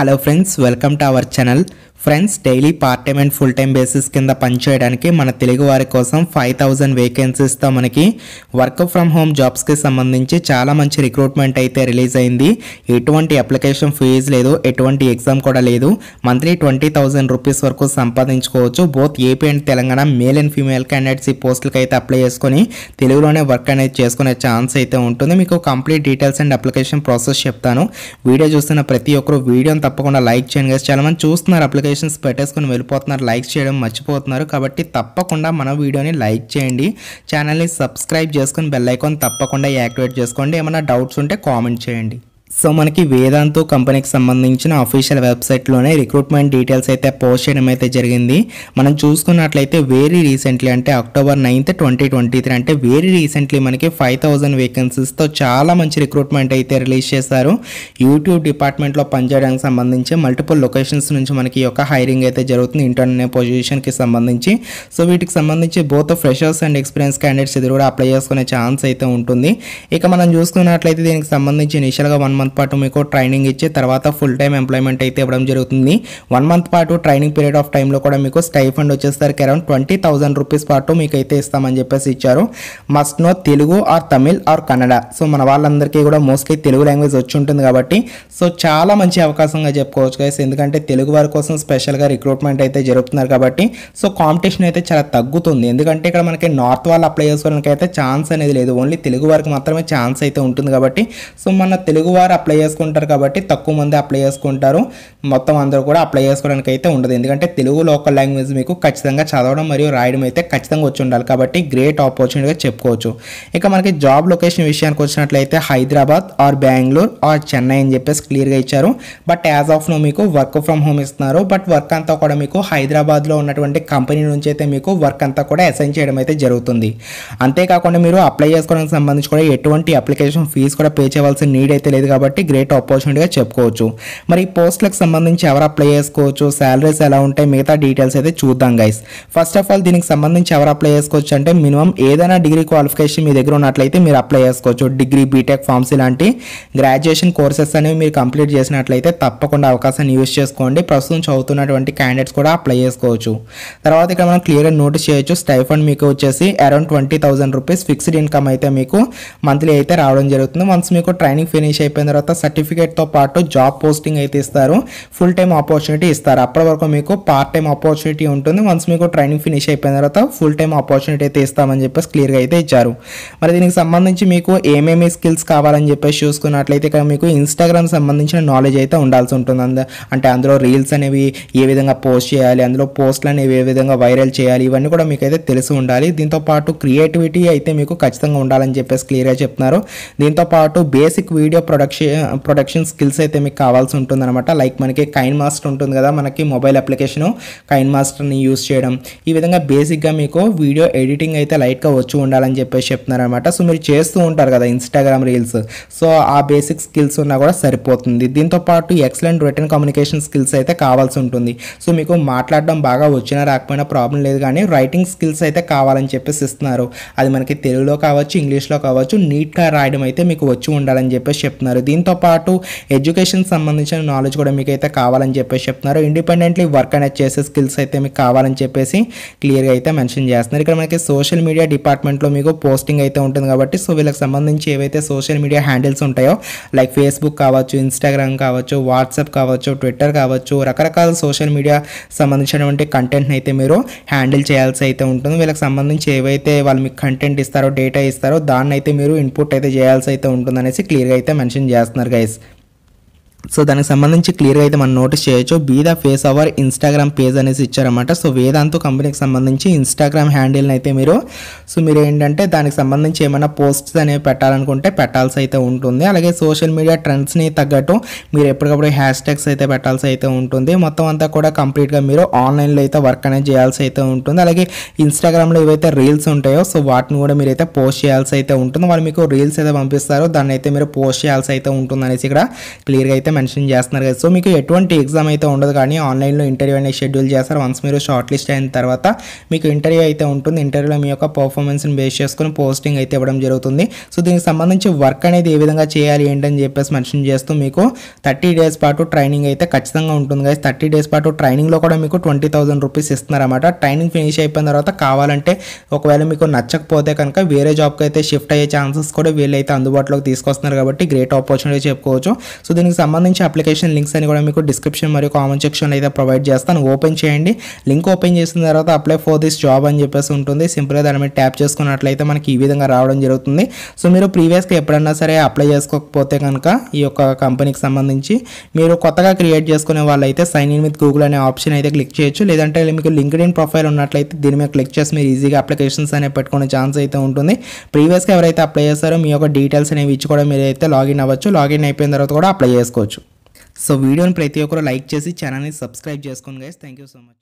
hello friends welcome to our channel friends daily part time and full time basis కింద పనిచేయడానికి మన తెలుగు వారి కోసం ఫైవ్ థౌజండ్ వేకెన్సీస్తో మనకి వర్క్ ఫ్రమ్ హోమ్ జాబ్స్కి సంబంధించి చాలా మంచి రిక్రూట్మెంట్ అయితే రిలీజ్ అయింది ఎటువంటి అప్లికేషన్ ఫీజ్ లేదు ఎటువంటి ఎగ్జామ్ కూడా లేదు మంత్లీ ట్వంటీ థౌజండ్ రూపీస్ వరకు సంపాదించుకోవచ్చు both AP and Telangana male and female candidates ఈ పోస్టులకి అయితే అప్లై చేసుకొని తెలుగులోనే వర్క్ అనేది చేసుకునే ఛాన్స్ అయితే ఉంటుంది మీకు complete details and application process చెప్తాను వీడియో చూస్తున్న ప్రతి ఒక్కరు వీడియోని తప్పకుండా లైక్ చేయండి చాలా మంది చూస్తున్నారు అప్లికేషన్స్ పెట్టేసుకొని వెళ్ళిపోతున్నారు లైక్ చేయడం మర్చిపోతున్నారు కాబట్టి తప్పకుండా మన వీడియోని లైక్ చేయండి ఛానల్ని సబ్స్క్రైబ్ చేసుకొని బెల్ ఐకాన్ తప్పకుండా యాక్టివేట్ చేసుకోండి ఏమైనా డౌట్స్ ఉంటే కామెంట్ చేయండి సో మనకి వేదాంతో కంపెనీకి సంబంధించిన అఫీషియల్ వెబ్సైట్లోనే రిక్రూట్మెంట్ డీటెయిల్స్ అయితే పోస్ట్ చేయడం అయితే జరిగింది మనం చూసుకున్నట్లయితే వెరీ రీసెంట్లీ అంటే October ninth twenty twenty three అంటే వెరీ రీసెంట్లీ మనకి ఫైవ్ థౌజండ్ వేకెన్సీస్తో చాలా మంచి రిక్రూట్మెంట్ అయితే రిలీజ్ చేశారు యూట్యూబ్ డిపార్ట్మెంట్లో పనిచేయడానికి సంబంధించి మల్టిపుల్ లొకేషన్స్ నుంచి మనకి యొక్క హైరింగ్ అయితే జరుగుతుంది ఇంటర్నే పొజిషన్కి సంబంధించి సో వీటికి సంబంధించి both freshers and experience candidates ఇది కూడా అప్లై చేసుకునే ఛాన్స్ అయితే ఉంటుంది ఇక మనం చూసుకున్నట్లయితే దీనికి సంబంధించి ఇనిషియల్గా వన్ మంత్ మంత్ పాటు మీకు ట్రైనింగ్ ఇచ్చి తర్వాత ఫుల్ టైం ఎంప్లాయ్మెంట్ అయితే ఇవ్వడం జరుగుతుంది వన్ మంత్ పాటు ట్రైనింగ్ పీరియడ్ ఆఫ్ టైంలో కూడా మీకు స్టైఫండ్ వచ్చేసరికి అరౌండ్ ట్వంటీ థౌసండ్ రూపీస్ పాటు మీకు అయితే ఇస్తామని చెప్పేసి ఇచ్చారు must know Telugu or Tamil or Kannada so మన వాళ్ళందరికీ కూడా మోస్ట్లీ తెలుగు లాంగ్వేజ్ వచ్చి ఉంటుంది కాబట్టి సో చాలా మంచి అవకాశంగా చెప్పుకోవచ్చు కదా ఎందుకంటే తెలుగు వారి కోసం స్పెషల్గా రిక్రూట్మెంట్ అయితే జరుపుతున్నారు కాబట్టి సో కాంపిటీషన్ అయితే చాలా తగ్గుతుంది ఎందుకంటే ఇక్కడ మనకి నార్త్ వాళ్ళు అప్లై చేసుకోవడానికి అయితే ఛాన్స్ అనేది లేదు ఓన్లీ తెలుగు వారికి మాత్రమే ఛాన్స్ అయితే ఉంటుంది కాబట్టి సో మన తెలుగు వారు అప్లై చేసుకుంటారు కాబట్టి తక్కువ మంది అప్లై చేసుకుంటారు మొత్తం అందరూ కూడా అప్లై చేసుకోవడానికి అయితే ఉండదు ఎందుకంటే తెలుగు లోకల్ లాంగ్వేజ్ మీకు ఖచ్చితంగా చదవడం మరియు రాయడం అయితే ఖచ్చితంగా వచ్చి ఉండాలి కాబట్టి గ్రేట్ ఆపర్చునిటీగా చెప్పుకోవచ్చు ఇక మనకి జాబ్ లొకేషన్ విషయానికి వచ్చినట్లయితే హైదరాబాద్ ఆర్ బెంగళూరు ఆర్ చెన్నై అని చెప్పేసి క్లియర్గా ఇచ్చారు బట్ యాజ్ ఆఫ్ నో మీకు వర్క్ ఫ్రమ్ హోమ్ ఇస్తున్నారు బట్ వర్క్ అంతా కూడా మీకు హైదరాబాద్లో ఉన్నటువంటి కంపెనీ నుంచి అయితే మీకు వర్క్ అంతా కూడా అసైన్ చేయడం అయితే జరుగుతుంది అంతేకాకుండా మీరు అప్లై చేసుకోవడానికి సంబంధించి కూడా ఎటువంటి అప్లికేషన్ ఫీజు కూడా పే చేయవలసిన నీడ్ అయితే లేదు కాబట్టి కాబట్టి గ్రేట్ ఆపర్చునిటీగా చెప్పుకోవచ్చు మరి ఈ పోస్ట్లకు సంబంధించి ఎవరు అప్లై చేసుకోవచ్చు శాలరీస్ ఎలా ఉంటాయి మిగతా డీటెయిల్స్ అయితే చూద్దాం గైస్ ఫస్ట్ ఆఫ్ ఆల్ దీనికి సంబంధించి ఎవరు అప్లై చేసుకోవచ్చు అంటే మినిమం ఏదైనా డిగ్రీ క్వాలిఫికేషన్ మీ దగ్గర ఉన్నట్లయితే మీరు అప్లై చేసుకోవచ్చు డిగ్రీ బీటెక్ ఫార్మ్స్ ఇలాంటి గ్రాడ్యుయేషన్ కోర్సెస్ అనేవి మీరు కంప్లీట్ చేసినట్లయితే తప్పకుండా అవకాశాన్ని యూజ్ చేసుకోండి ప్రస్తుతం చదువుతున్నటువంటి క్యాండిడేట్స్ కూడా అప్లై చేసుకోవచ్చు తర్వాత ఇక్కడ మనం క్లియర్గా నోటీస్ చేయొచ్చు స్టైఫండ్ మీకు వచ్చేసి around twenty thousand rupees fixed income అయితే మీకు మంత్లీ అయితే రావడం జరుగుతుంది వన్స్ మీకు ట్రైనింగ్ ఫినిష్ అయిపోయిన తర్వాత సర్టిఫికేట్తో పాటు జాబ్ పోస్టింగ్ అయితే ఇస్తారు ఫుల్ టైం ఆపర్చునిటీ ఇస్తారు అప్పటి వరకు మీకు పార్ట్ టైం ఆపర్చునిటీ ఉంటుంది వన్స్ మీకు ట్రైనింగ్ ఫినిష్ అయిపోయిన తర్వాత ఫుల్ టైం ఆపర్చునిటీ అయితే ఇస్తామని చెప్పేసి క్లియర్గా అయితే ఇచ్చారు మరి దీనికి సంబంధించి మీకు ఏమేమి స్కిల్స్ కావాలని చెప్పేసి చూసుకున్నట్లయితే ఇక్కడ మీకు ఇన్స్టాగ్రామ్ సంబంధించిన నాలెడ్జ్ అయితే ఉండాల్సి ఉంటుంది అంటే అందులో రీల్స్ అనేవి ఏ విధంగా పోస్ట్ చేయాలి అందులో పోస్ట్లు అనేవి ఏ విధంగా వైరల్ చేయాలి ఇవన్నీ కూడా మీకు అయితే తెలిసి ఉండాలి దీంతో పాటు క్రియేటివిటీ అయితే మీకు ఖచ్చితంగా ఉండాలని చెప్పేసి క్లియర్గా చెప్తున్నారు దీంతో పాటు basic video production production skills అయితే మీకు కావాల్సి ఉంటుంది అనమాట లైక్ మనకి కైన్ మాస్టర్ ఉంటుంది కదా మనకి మొబైల్ అప్లికేషను కైన్ మాస్టర్ని యూస్ చేయడం ఈ విధంగా బేసిక్గా మీకు వీడియో ఎడిటింగ్ అయితే లైట్గా వచ్చి ఉండాలని చెప్పేసి చెప్తున్నారనమాట సో మీరు చేస్తూ ఉంటారు కదా ఇన్స్టాగ్రామ్ రీల్స్ సో ఆ బేసిక్ స్కిల్స్ ఉన్నా కూడా సరిపోతుంది దీంతోపాటు ఎక్సలెంట్ రిటర్న్ కమ్యూనికేషన్ స్కిల్స్ అయితే కావాల్సి ఉంటుంది సో మీకు మాట్లాడడం బాగా వచ్చినా రాకపోయినా ప్రాబ్లం లేదు కానీ రైటింగ్ స్కిల్స్ అయితే కావాలని చెప్పేసి ఇస్తున్నారు అది మనకి తెలుగులో కావచ్చు ఇంగ్లీష్లో కావచ్చు నీట్గా రాయడం అయితే మీకు వచ్చి ఉండాలని చెప్పేసి చెప్తున్నారు దీంతోపాటు ఎడ్యుకేషన్ సంబంధించిన నాలెడ్జ్ కూడా మీకు అయితే కావాలని చెప్పేసి చెప్తున్నారు ఇండిపెండెంట్లీ వర్క్ అనేది చేసే స్కిల్స్ అయితే మీకు కావాలని చెప్పేసి క్లియర్గా అయితే మెన్షన్ చేస్తున్నారు ఇక్కడ మనకి సోషల్ మీడియా డిపార్ట్మెంట్లో మీకు పోస్టింగ్ అయితే ఉంటుంది కాబట్టి సో వీళ్ళకి సంబంధించి ఏవైతే సోషల్ మీడియా హ్యాండిల్స్ ఉంటాయో లైక్ ఫేస్బుక్ కావచ్చు ఇన్స్టాగ్రామ్ కావచ్చు వాట్సాప్ కావచ్చు ట్విట్టర్ కావచ్చు రకరకాల సోషల్ మీడియా సంబంధించినటువంటి కంటెంట్ని అయితే మీరు హ్యాండిల్ చేయాల్సి అయితే ఉంటుంది వీళ్ళకి సంబంధించి ఏవైతే వాళ్ళు మీకు కంటెంట్ ఇస్తారో డేటా ఇస్తారో దాన్ని అయితే మీరు ఇన్పుట్ అయితే చేయాల్సి అయితే అనేసి క్లియర్గా అయితే మెన్షన్ చేస్తారు Jasner guys సో దానికి సంబంధించి క్లియర్గా అయితే మనం నోటీస్ చేయొచ్చు be the face our Instagram page అనేసి ఇచ్చారన్నమాట సో వేదాంతో కంపెనీకి సంబంధించి ఇన్స్టాగ్రామ్ హ్యాండిల్ని అయితే మీరు సో మీరు ఏంటంటే దానికి సంబంధించి ఏమైనా పోస్ట్స్ అనేవి పెట్టాలనుకుంటే పెట్టాల్సి అయితే ఉంటుంది అలాగే సోషల్ మీడియా ట్రెండ్స్ని తగ్గట్టు మీరు ఎప్పటికప్పుడు హ్యాష్ ట్యాగ్స్ అయితే పెట్టాల్సి అయితే ఉంటుంది మొత్తం అంతా కూడా కంప్లీట్గా మీరు ఆన్లైన్లో అయితే వర్క్ అనేది చేయాల్సి అయితే ఉంటుంది అలాగే ఇన్స్టాగ్రామ్లో ఏవైతే రీల్స్ ఉంటాయో సో వాటిని కూడా మీరు అయితే పోస్ట్ చేయాల్సి అయితే ఉంటుంది వాళ్ళు మీకు రీల్స్ అయితే పంపిస్తారు దాన్ని అయితే మీరు పోస్ట్ చేయాల్సి అయితే ఉంటుంది అనేసి ఇక్కడ క్లియర్గా అయితే అయితే మెన్షన్ చేస్తున్నారు కదా సో మీకు ఎటువంటి ఎగ్జామ్ అయితే ఉండదు కానీ ఆన్లైన్లో ఇంటర్వ్యూ అనేది షెడ్యూల్ చేస్తారు వన్స్ మీరు షార్ట్ లిస్ట్ అయిన తర్వాత మీకు ఇంటర్వ్యూ అయితే ఉంటుంది ఇంటర్వ్యూలో మీ యొక్క పర్ఫార్మెన్స్ని బేస్ చేసుకుని పోస్టింగ్ అయితే ఇవ్వడం జరుగుతుంది సో దీనికి సంబంధించి వర్క్ అనేది ఏ విధంగా చేయాలి ఏంటని చెప్పేసి మెన్షన్ చేస్తూ మీకు థర్టీ డేస్ పాటు ట్రైనింగ్ అయితే ఖచ్చితంగా ఉంటుంది కదా థర్టీ డేస్ పాటు ట్రైనింగ్లో కూడా మీకు ట్వంటీ థౌసండ్ రూపీస్ ఇస్తున్నారన్నమాట ట్రైనింగ్ ఫినిష్ అయిపోయిన తర్వాత కావాలంటే ఒకవేళ మీకు నచ్చకపోతే కనుక వేరే జాబ్కి అయితే షిఫ్ట్ అయ్యే ఛాన్సెస్ కూడా వీళ్ళైతే అందుబాటులోకి తీసుకొస్తున్నారు కాబట్టి గ్రేట్ ఆపర్చునిటీ చెప్పుకోవచ్చు సో దీనికి సంబంధించి సంబంధించి అప్లికేషన్ లింక్స్ అని కూడా మీకు డిస్క్రిప్షన్ మరియు కామెంట్ సెక్షన్లో అయితే ప్రొవైడ్ చేస్తాను ఓపెన్ చేయండి లింక్ ఓపెన్ చేసిన తర్వాత అప్లై ఫర్ దిస్ జాబ్ అని చెప్పేసి ఉంటుంది సింపుల్గా దాని మీద ట్యాప్ చేసుకున్నట్లయితే మనకి ఈ విధంగా రావడం జరుగుతుంది సో మీరు ప్రీవియస్గా ఎప్పుడన్నా సరే అప్లై చేసుకోకపోతే కనుక ఈ యొక్క కంపెనీకి సంబంధించి మీరు కొత్తగా క్రియేట్ చేసుకునే వాళ్ళైతే సైన్ ఇన్ విత్ గూగుల్ అనే ఆప్షన్ అయితే క్లిక్ చేయొచ్చు లేదంటే మీకు లింక్డ్ ఇన్ ప్రొఫైల్ ఉన్నట్లయితే దీని మీద క్లిక్ చేసి మీరు ఈజీగా అప్లికేషన్స్ అనేవి పెట్టుకునే ఛాన్స్ అయితే ఉంటుంది ప్రీవియస్గా ఎవరైతే అప్లై చేస్తారో మీ యొక్క డీటెయిల్స్ అనేవి ఇచ్చి కూడా మీరు అయితే లాగిన్ అవ్వచ్చు లాగిన్ అయిపోయిన తర్వాత కూడా అప్లై చేసుకోవచ్చు సో వీడియోని ప్రతి ఒక్కరు లైక్ చేసి ఛానల్ని సబ్స్క్రైబ్ చేసుకోండి guys thank you so much